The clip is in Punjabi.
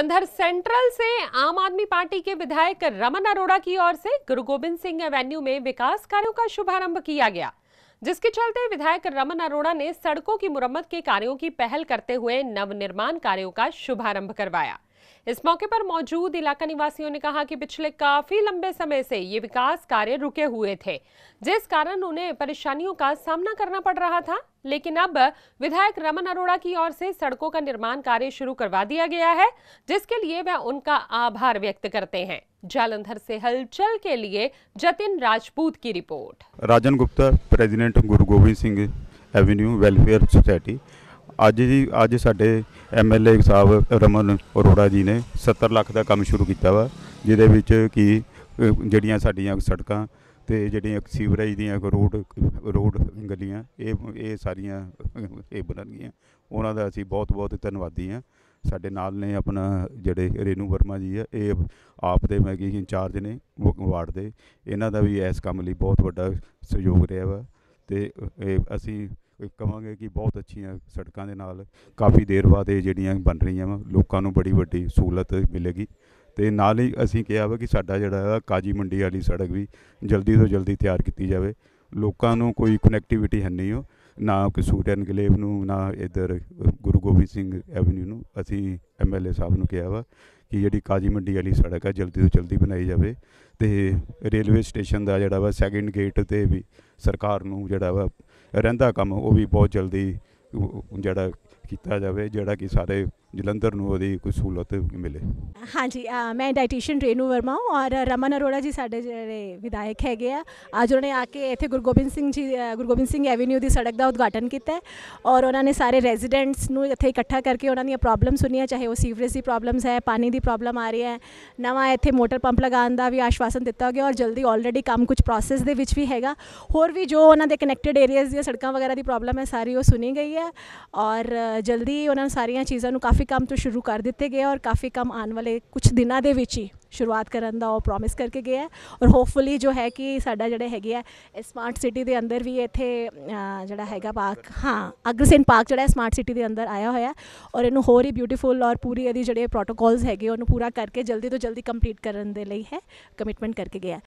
जलंधर सेंट्रल से आम आदमी पार्टी के विधायक रमन अरोड़ा की ओर से गुरु गोबिंद सिंह एवेन्यू में विकास कार्यों का शुभारंभ किया गया जिसके चलते विधायक रमन अरोड़ा ने सड़कों की मुरम्मत के कार्यों की पहल करते हुए नवनिर्माण कार्यों का शुभारंभ करवाया इस मौके पर मौजूद इलाका निवासियों ने कहा कि पिछले काफी लंबे समय से ये विकास कार्य रुके हुए थे जिस कारण उन्हें परेशानियों का सामना करना पड़ रहा था लेकिन अब विधायक रमन अरोड़ा की ओर से सड़कों का निर्माण कार्य शुरू करवा दिया गया है जिसके लिए वह उनका आभार व्यक्त करते हैं जालंधर से हलचल के लिए जतिन राजपूत की रिपोर्ट राजन Gupta president Guru Gobind Singh avenue welfare society ਅੱਜ ਦੀ ਅੱਜ ਸਾਡੇ ਐਮਐਲਏ ਸਾਹਿਬ ਰਮਨ ਅਰੋੜਾ ਜੀ ਨੇ 70 ਲੱਖ ਦਾ ਕੰਮ ਸ਼ੁਰੂ ਕੀਤਾ ਵਾ ਜਿਹਦੇ ਵਿੱਚ ਕੀ ਜਿਹੜੀਆਂ ਸਾਡੀਆਂ ਸੜਕਾਂ ਤੇ ਜਿਹੜੀਆਂ ਸੀਵਰੇਜ ਦੀਆਂ ਰੋਡ ਰੋਡ ਗਲੀਆਂ ਇਹ ਇਹ ਸਾਰੀਆਂ ਇਹ ਬਣਨਗੀਆਂ ਉਹਨਾਂ ਦਾ ਅਸੀਂ ਬਹੁਤ ਬਹੁਤ ਧੰਨਵਾਦੀ ਹਾਂ ਸਾਡੇ ਨਾਲ ਨੇ ਆਪਣਾ ਜਿਹੜੇ ਰੇਨੂ ਵਰਮਾ ਜੀ ਆ ਇਹ ਆਪ ਦੇ ਮੈਂ ਕੀ ਇੰਚਾਰਜ ਨੇ ਵਾਰਡ ਦੇ ਇਹਨਾਂ ਦਾ ਵੀ ਇਸ ਕੰਮ ਲਈ ਬਹੁਤ ਵੱਡਾ ਸਹਿਯੋਗ ਰਿਹਾ ਵਾ ਤੇ ਅਸੀਂ ਕਹਾਂਗੇ ਕਿ ਬਹੁਤ ਅੱਛੀਆਂ ਸੜਕਾਂ ਦੇ ਨਾਲ ਕਾਫੀ ਦੇਰ ਬਾਅਦ ਇਹ ਜਿਹੜੀਆਂ ਬਣ ਰਹੀਆਂ ਵਾ ਲੋਕਾਂ ਨੂੰ ਬੜੀ ਵੱਡੀ ਸਹੂਲਤ ਮਿਲੇਗੀ ਤੇ ਨਾਲ ਹੀ ਅਸੀਂ ਕਿਹਾ ਵਾ ਕਿ ਸਾਡਾ ਜਿਹੜਾ ਹੈ ਕਾਜੀ ਮੰਡੀ ਵਾਲੀ ਸੜਕ ਵੀ ਜਲਦੀ ਤੋਂ ਜਲਦੀ ਤਿਆਰ ਕੀਤੀ ਜਾਵੇ ਲੋਕਾਂ ਨੂੰ ਕੋਈ ਕਨੈਕਟੀਵਿਟੀ ਹੈ ਨਹੀਂ ਉਹ ਨਾ ਕਿ ਸੂਰਿਆ ਗਲੇਵ ਨੂੰ ਨਾ ਇਧਰ ਗੁਰੂ ਗੋਬਿੰਦ ਸਿੰਘ ਐਵਨਿਊ ਨੂੰ ਅਸੀਂ ਐਮਐਲਏ ਸਾਹਿਬ ਨੂੰ ਕਿਹਾ ਵਾ ਕਿ ਜਿਹੜੀ ਕਾਜੀ ਮੰਡੀ ਵਾਲੀ ਸੜਕ ਹੈ ਜਲਦੀ ਤੋਂ ਜਲਦੀ ਬਣਾਈ ਜਾਵੇ ਤੇ ਰੇਲਵੇ ਸਟੇਸ਼ਨ ਦਾ ਜਿਹੜਾ ਵਾ ਸੈਕਿੰਡ ਗੇਟ ਤੇ ਵੀ ਸਰਕਾਰ ਨੂੰ ਜਿਹੜਾ ਵਾ ਰਹਿੰਦਾ ਕੰਮ ਉਹ ਵੀ ਬਹੁਤ ਜਲਦੀ ਜਿਹੜਾ ਕੀਤਾ ਜਾਵੇ ਜਿਹੜਾ ਕਿ ਸਾਰੇ ਜਲੰਧਰ ਨੂੰ ਉਹਦੀ ਕੋਈ ਸਹੂਲਤ ਮਿਲੇ ਹਾਂਜੀ ਮੈਂ ਡਾਈਟੀਸ਼ੀਅਨ ਰੇਨੂ ਵਰਮਾ ਔਰ ਰਮਨ ਅਰੋੜਾ ਜੀ ਸਾਡੇ ਜਿਹੜੇ ਵਿਧਾਇਕ ਹੈਗੇ ਆ ਅੱਜ ਉਹਨੇ ਆ ਕੇ ਇੱਥੇ ਗੁਰਗੋਬਿੰਦ ਸਿੰਘ ਜੀ ਗੁਰਗੋਬਿੰਦ ਸਿੰਘ ਐਵੇਨਿਊ ਦੀ ਸੜਕ ਦਾ ਉਦਘਾਟਨ ਕੀਤਾ ਔਰ ਉਹਨਾਂ ਨੇ ਸਾਰੇ ਰੈਜ਼ੀਡੈਂਟਸ ਨੂੰ ਇੱਥੇ ਇਕੱਠਾ ਕਰਕੇ ਉਹਨਾਂ ਦੀਆਂ ਪ੍ਰੋਬਲਮ ਸੁਣੀਆਂ ਚਾਹੇ ਉਹ ਸੀਵਰੇਜ ਦੀ ਪ੍ਰੋਬਲਮਸ ਹੈ ਪਾਣੀ ਦੀ ਪ੍ਰੋਬਲਮ ਆ ਰਹੀ ਹੈ ਨਵਾਂ ਇੱਥੇ ਮੋਟਰ ਪੰਪ ਲਗਾਉਣ ਦਾ ਵੀ ਆਸ਼ਵਾਸਨ ਦਿੱਤਾ ਗਿਆ ਔਰ ਜਲਦੀ ਆਲਰੇਡੀ ਕੰਮ ਕੁਝ ਪ੍ਰੋਸੈਸ ਦੇ ਵਿੱਚ ਵੀ ਹੈਗਾ ਹੋਰ ਵੀ ਜੋ ਉਹਨਾਂ ਦੇ ਕਨੈਕਟਡ ਏਰੀਆਜ਼ ਦੀਆਂ ਸੜਕਾਂ ਵਗੈਰਾ ਦੀ ਪ੍ਰੋਬਲਮ ਹੈ ਸਾਰੀ ਉਹ ਸੁਣੀ ਗਈ ਹੈ ਔਰ ਜਲਦੀ ਉਹਨਾਂ ਸਾਰੀਆਂ ਚੀਜ਼ਾਂ ਨੂੰ ਕਾਫੀ ਕੰਮ ਤੋਂ ਸ਼ੁਰੂ ਕਰ ਦਿੱਤੇ ਗਏ ਔਰ ਕਾਫੀ ਕੰਮ ਆਉਣ ਵਾਲੇ ਕੁਝ ਦਿਨਾਂ ਦੇ ਵਿੱਚ ਹੀ ਸ਼ੁਰੂਆਤ ਕਰਨ ਦਾ ਉਹ ਪ੍ਰੋਮਿਸ ਕਰਕੇ ਗਿਆ ਔਰ ਹੋਪਫੁਲੀ ਜੋ ਹੈ ਕਿ ਸਾਡਾ ਜਿਹੜਾ ਹੈਗੇ ਆ ਸਮਾਰਟ ਸਿਟੀ ਦੇ ਅੰਦਰ ਵੀ ਇੱਥੇ ਜਿਹੜਾ ਹੈਗਾ ਪਾਰਕ ਹਾਂ ਅਗਰਸੇਨ ਪਾਰਕ ਜਿਹੜਾ ਹੈ ਸਮਾਰਟ ਸਿਟੀ ਦੇ ਅੰਦਰ ਆਇਆ ਹੋਇਆ ਔਰ ਇਹਨੂੰ ਹੋਰ ਹੀ ਬਿਊਟੀਫੁਲ ਔਰ ਪੂਰੀ ਇਹਦੀ ਜਿਹੜੇ ਪ੍ਰੋਟੋਕਾਲਸ ਹੈਗੇ ਉਹਨੂੰ ਪੂਰਾ ਕਰਕੇ ਜਲਦੀ ਤੋਂ ਜਲਦੀ ਕੰਪਲੀਟ ਕਰਨ ਦੇ ਲਈ ਹੈ ਕਮਿਟਮੈਂਟ ਕਰਕੇ ਗਿਆ